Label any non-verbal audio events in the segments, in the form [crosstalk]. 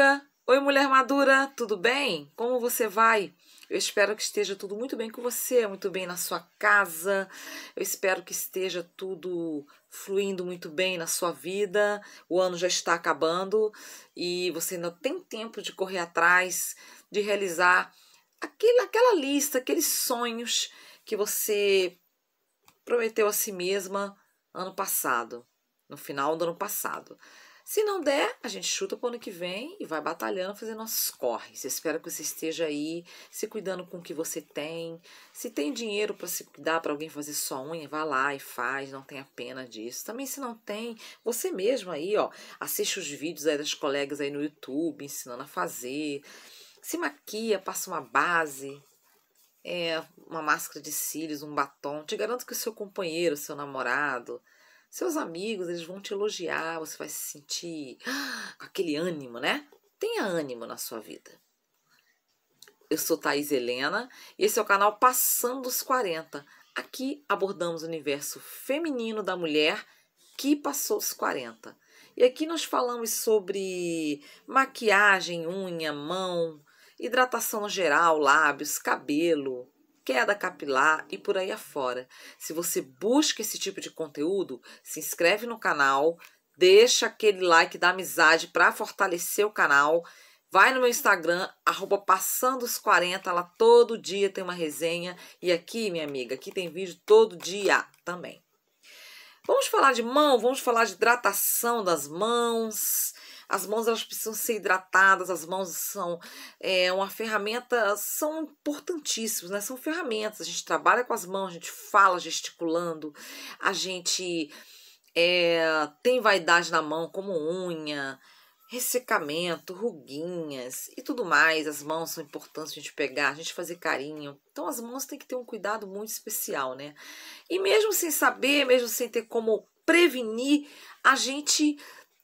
amiga! Oi, mulher madura, tudo bem? Como você vai? Eu espero que esteja tudo muito bem com você, muito bem na sua casa. Eu espero que esteja tudo fluindo muito bem na sua vida. O ano já está acabando e você ainda tem tempo de correr atrás, de realizar aquele, aquela lista, aqueles sonhos que você prometeu a si mesma ano passado, no final do ano passado. Se não der, a gente chuta para o ano que vem e vai batalhando, fazendo nossos corres. espero que você esteja aí, se cuidando com o que você tem. Se tem dinheiro para se cuidar, para alguém fazer só unha, vá lá e faz, não tenha pena disso. Também se não tem, você mesmo aí, ó, assiste os vídeos aí das colegas aí no YouTube ensinando a fazer. Se maquia, passa uma base, é, uma máscara de cílios, um batom. Te garanto que o seu companheiro, seu namorado, seus amigos, eles vão te elogiar, você vai se sentir [gasps] com aquele ânimo, né? Tenha ânimo na sua vida. Eu sou Thaís Helena e esse é o canal Passando os 40. Aqui abordamos o universo feminino da mulher que passou os 40. E aqui nós falamos sobre maquiagem, unha, mão, hidratação geral, lábios, cabelo, queda capilar e por aí afora. Se você busca esse tipo de conteúdo, se inscreve no canal, deixa aquele like da amizade para fortalecer o canal. Vai no meu Instagram, arroba passando os 40, lá todo dia tem uma resenha. E aqui, minha amiga, aqui tem vídeo todo dia também. Vamos falar de mão, vamos falar de hidratação das mãos. As mãos elas precisam ser hidratadas, as mãos são é, uma ferramenta, são importantíssimas, né? São ferramentas. A gente trabalha com as mãos, a gente fala gesticulando, a gente é, tem vaidade na mão, como unha, ressecamento, ruguinhas e tudo mais. As mãos são importantes a gente pegar, a gente fazer carinho. Então as mãos têm que ter um cuidado muito especial, né? E mesmo sem saber, mesmo sem ter como prevenir, a gente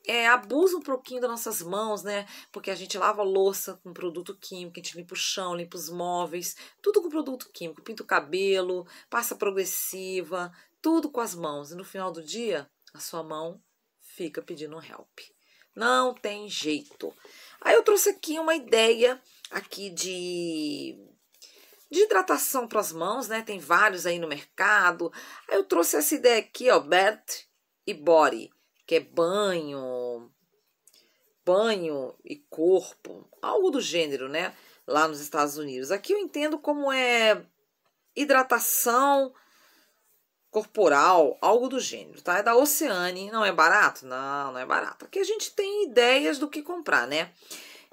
é, abusa um pouquinho das nossas mãos, né? Porque a gente lava louça com produto químico, a gente limpa o chão, limpa os móveis, tudo com produto químico, pinta o cabelo, passa progressiva, tudo com as mãos. E no final do dia, a sua mão fica pedindo help. Não tem jeito. Aí eu trouxe aqui uma ideia aqui de de hidratação para as mãos, né? Tem vários aí no mercado. Aí eu trouxe essa ideia aqui, ó, Bert e Body que é banho, banho e corpo, algo do gênero, né? Lá nos Estados Unidos. Aqui eu entendo como é hidratação corporal, algo do gênero, tá? É da Oceane, não é barato? Não, não é barato. Aqui a gente tem ideias do que comprar, né?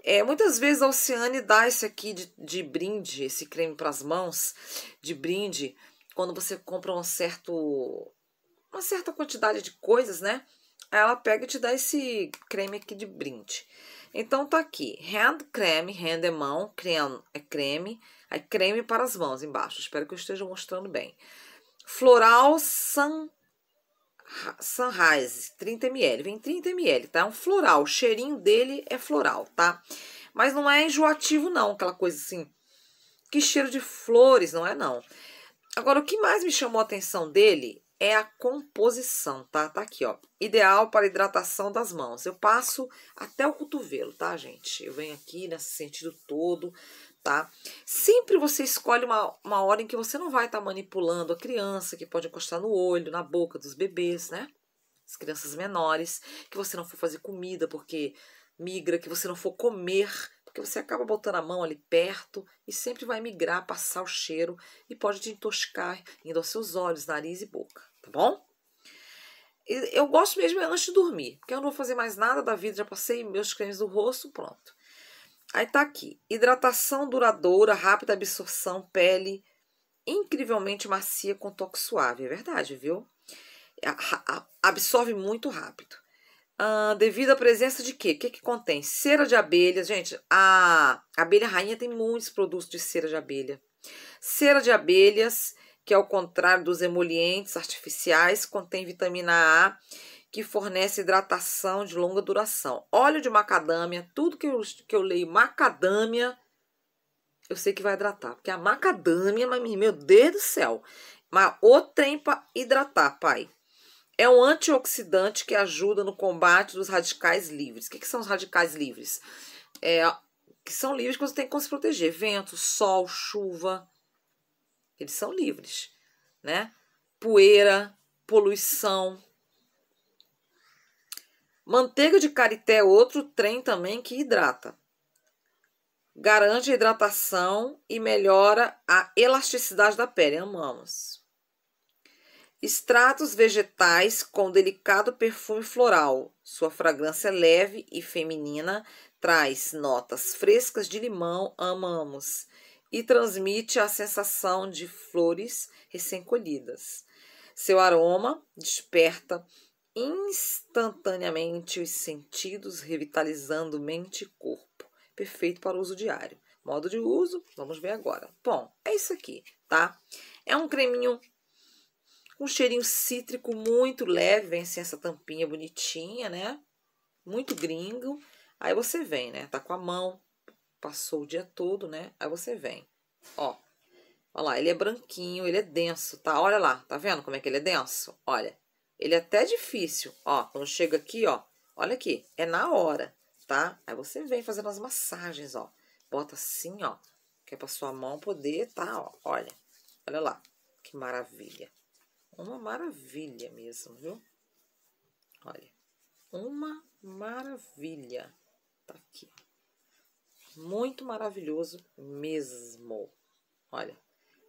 É, muitas vezes a Oceane dá esse aqui de, de brinde, esse creme para as mãos, de brinde, quando você compra um certo, uma certa quantidade de coisas, né? Aí ela pega e te dá esse creme aqui de brinde. Então, tá aqui. Hand creme, hand é mão, creme é creme. Aí, creme para as mãos embaixo. Espero que eu esteja mostrando bem. Floral Sun, Sunrise, 30ml. Vem 30ml, tá? É um floral. O cheirinho dele é floral, tá? Mas não é enjoativo, não. Aquela coisa assim. Que cheiro de flores, não é, não. Agora, o que mais me chamou a atenção dele é a composição, tá? Tá aqui, ó. Ideal para hidratação das mãos. Eu passo até o cotovelo, tá, gente? Eu venho aqui nesse sentido todo, tá? Sempre você escolhe uma, uma hora em que você não vai estar tá manipulando a criança, que pode encostar no olho, na boca dos bebês, né? As crianças menores, que você não for fazer comida porque migra, que você não for comer porque você acaba botando a mão ali perto e sempre vai migrar, passar o cheiro e pode te entoscar indo aos seus olhos, nariz e boca, tá bom? Eu gosto mesmo é antes de dormir, porque eu não vou fazer mais nada da vida, já passei meus cremes do rosto, pronto. Aí tá aqui, hidratação duradoura, rápida absorção, pele incrivelmente macia com toque suave, é verdade, viu? Absorve muito rápido. Uh, devido à presença de quê? O que, que contém? Cera de abelhas. Gente, a abelha rainha tem muitos produtos de cera de abelha. Cera de abelhas, que é ao contrário dos emolientes artificiais, contém vitamina A, que fornece hidratação de longa duração. Óleo de macadâmia, tudo que eu, que eu leio macadâmia, eu sei que vai hidratar. Porque a macadâmia, meu Deus do céu, mas o trem para hidratar, pai. É um antioxidante que ajuda no combate dos radicais livres. O que, que são os radicais livres? É, que são livres que você tem que se proteger. Vento, sol, chuva. Eles são livres, né? Poeira, poluição. Manteiga de carité é outro trem também que hidrata. Garante a hidratação e melhora a elasticidade da pele. Amamos. Extratos vegetais com delicado perfume floral. Sua fragrância é leve e feminina traz notas frescas de limão, amamos, e transmite a sensação de flores recém-colhidas. Seu aroma desperta instantaneamente os sentidos, revitalizando mente e corpo. Perfeito para uso diário. Modo de uso, vamos ver agora. Bom, é isso aqui, tá? É um creminho com um cheirinho cítrico muito leve, vem assim essa tampinha bonitinha, né? Muito gringo. Aí você vem, né? Tá com a mão, passou o dia todo, né? Aí você vem, ó. Olha lá, ele é branquinho, ele é denso, tá? Olha lá, tá vendo como é que ele é denso? Olha, ele é até difícil, ó. Quando chega aqui, ó, olha aqui, é na hora, tá? Aí você vem fazendo as massagens, ó. Bota assim, ó, que é pra sua mão poder, tá? Ó, olha, olha lá, que maravilha. Uma maravilha mesmo, viu? Olha, uma maravilha. Tá aqui. Muito maravilhoso mesmo. Olha,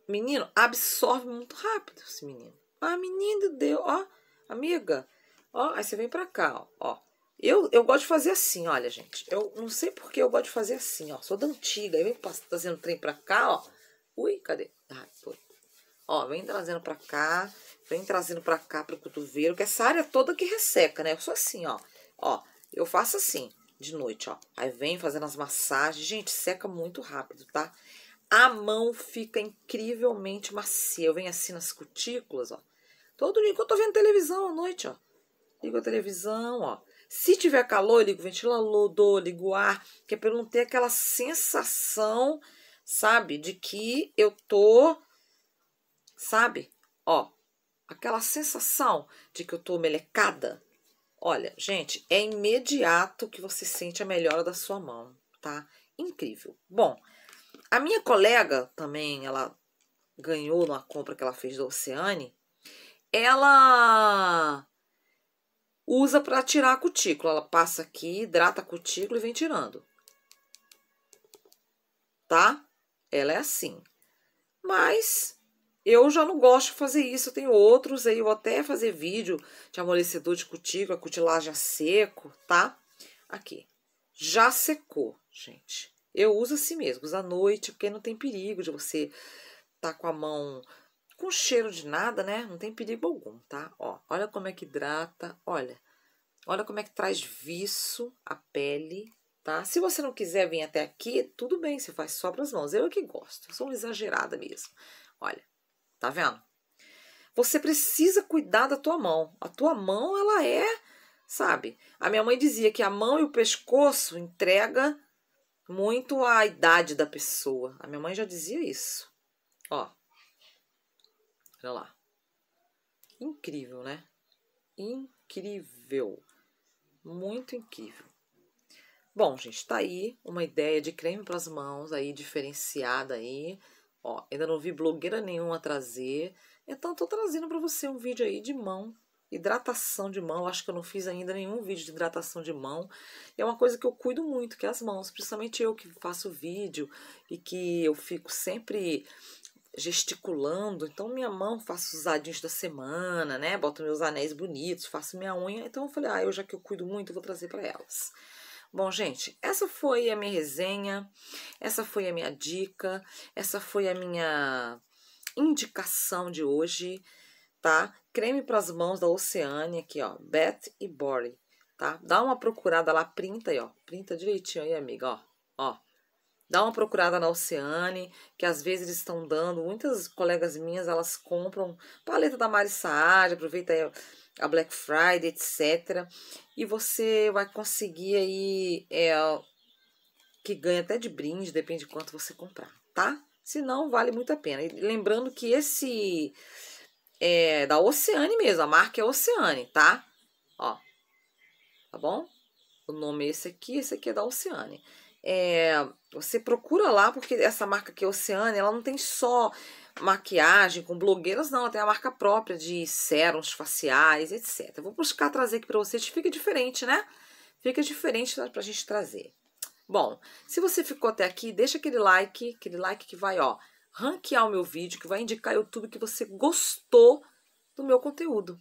menino, absorve muito rápido esse menino. Ah, menino, deu, ó, amiga, ó, aí você vem pra cá, ó, ó. Eu, eu gosto de fazer assim, olha, gente. Eu não sei porque eu gosto de fazer assim, ó. Sou da antiga. Aí vem fazendo trem pra cá, ó. Ui, cadê? Ah, foi. Ó, vem trazendo pra cá. Vem trazendo pra cá, pro cotovelo, que essa área toda que resseca, né? Eu sou assim, ó. Ó, eu faço assim, de noite, ó. Aí vem fazendo as massagens. Gente, seca muito rápido, tá? A mão fica incrivelmente macia. Eu venho assim nas cutículas, ó. Todo dia enquanto eu tô vendo televisão à noite, ó. Ligo a televisão, ó. Se tiver calor, eu ligo o ventilador, ligo o ar, que é pra eu não ter aquela sensação, sabe, de que eu tô, sabe, ó, aquela sensação de que eu tô melecada, olha, gente, é imediato que você sente a melhora da sua mão, tá? Incrível. Bom, a minha colega também, ela ganhou na compra que ela fez da Oceane, ela usa para tirar a cutícula. Ela passa aqui, hidrata a cutícula e vem tirando. Tá? Ela é assim. Mas eu já não gosto de fazer isso, tem outros aí, eu até fazer vídeo de amolecedor de cutícula, cutilagem a seco, tá? Aqui, já secou, gente. Eu uso assim mesmo, uso à noite, porque não tem perigo de você tá com a mão com cheiro de nada, né? Não tem perigo algum, tá? Ó, olha como é que hidrata, olha. Olha como é que traz viço a pele, tá? Se você não quiser vir até aqui, tudo bem, você faz só para as mãos. Eu é que gosto, eu sou uma exagerada mesmo. Olha, Tá vendo? Você precisa cuidar da tua mão. A tua mão, ela é, sabe? A minha mãe dizia que a mão e o pescoço entrega muito a idade da pessoa. A minha mãe já dizia isso. Ó. Olha lá. Incrível, né? Incrível. Muito incrível. Bom, gente, tá aí uma ideia de creme para as mãos aí diferenciada aí. Ó, ainda não vi blogueira nenhuma trazer, então tô trazendo para você um vídeo aí de mão, hidratação de mão. Acho que eu não fiz ainda nenhum vídeo de hidratação de mão. É uma coisa que eu cuido muito, que é as mãos, principalmente eu que faço vídeo e que eu fico sempre gesticulando, então minha mão faço os adinhos da semana, né? Boto meus anéis bonitos, faço minha unha. Então eu falei, ah, eu já que eu cuido muito, eu vou trazer para elas. Bom, gente, essa foi a minha resenha, essa foi a minha dica, essa foi a minha indicação de hoje, tá? Creme para as mãos da Oceane aqui, ó, Beth e Body, tá? Dá uma procurada lá, printa aí, ó, printa direitinho aí, amiga, ó, ó. Dá uma procurada na Oceane, que às vezes eles estão dando. Muitas colegas minhas, elas compram paleta da Mari Saad, aproveita aí a Black Friday, etc. E você vai conseguir aí é, que ganha até de brinde, depende de quanto você comprar, tá? Se não, vale muito a pena. E lembrando que esse é da Oceane mesmo, a marca é Oceane, tá? Ó, tá bom? O nome é esse aqui, esse aqui é da Oceane. É, você procura lá, porque essa marca aqui é Oceane, ela não tem só maquiagem com blogueiras, não. Ela tem a marca própria de séruns faciais, etc. vou buscar trazer aqui para vocês, fica diferente, né? Fica diferente para a gente trazer. Bom, se você ficou até aqui, deixa aquele like, aquele like que vai, ó, ranquear o meu vídeo, que vai indicar ao YouTube que você gostou do meu conteúdo.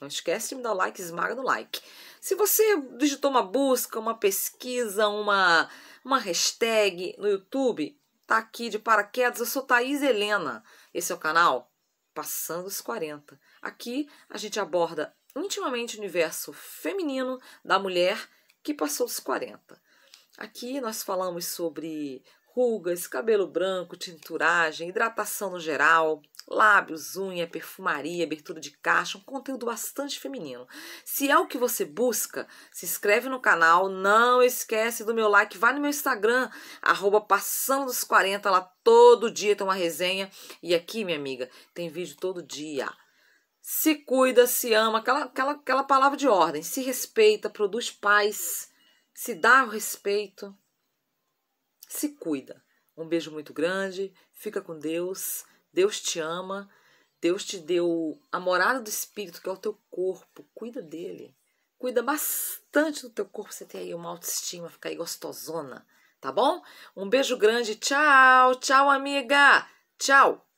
Não esquece de me dar o like, esmaga no like. Se você digitou uma busca, uma pesquisa, uma, uma hashtag no YouTube, tá aqui de paraquedas. Eu sou Thaís Helena. Esse é o canal Passando os 40. Aqui a gente aborda intimamente o universo feminino da mulher que passou dos 40. Aqui nós falamos sobre rugas, cabelo branco, tinturagem, hidratação no geral, Lábios, unha, perfumaria, abertura de caixa, um conteúdo bastante feminino. Se é o que você busca, se inscreve no canal, não esquece do meu like, vai no meu Instagram, arroba passando dos 40, lá todo dia tem uma resenha. E aqui, minha amiga, tem vídeo todo dia se cuida, se ama, aquela, aquela, aquela palavra de ordem, se respeita, produz paz, se dá o respeito, se cuida. Um beijo muito grande, fica com Deus. Deus te ama, Deus te deu a morada do Espírito, que é o teu corpo. Cuida dele. Cuida bastante do teu corpo, você tem aí uma autoestima, ficar aí gostosona, tá bom? Um beijo grande, tchau, tchau, amiga, tchau!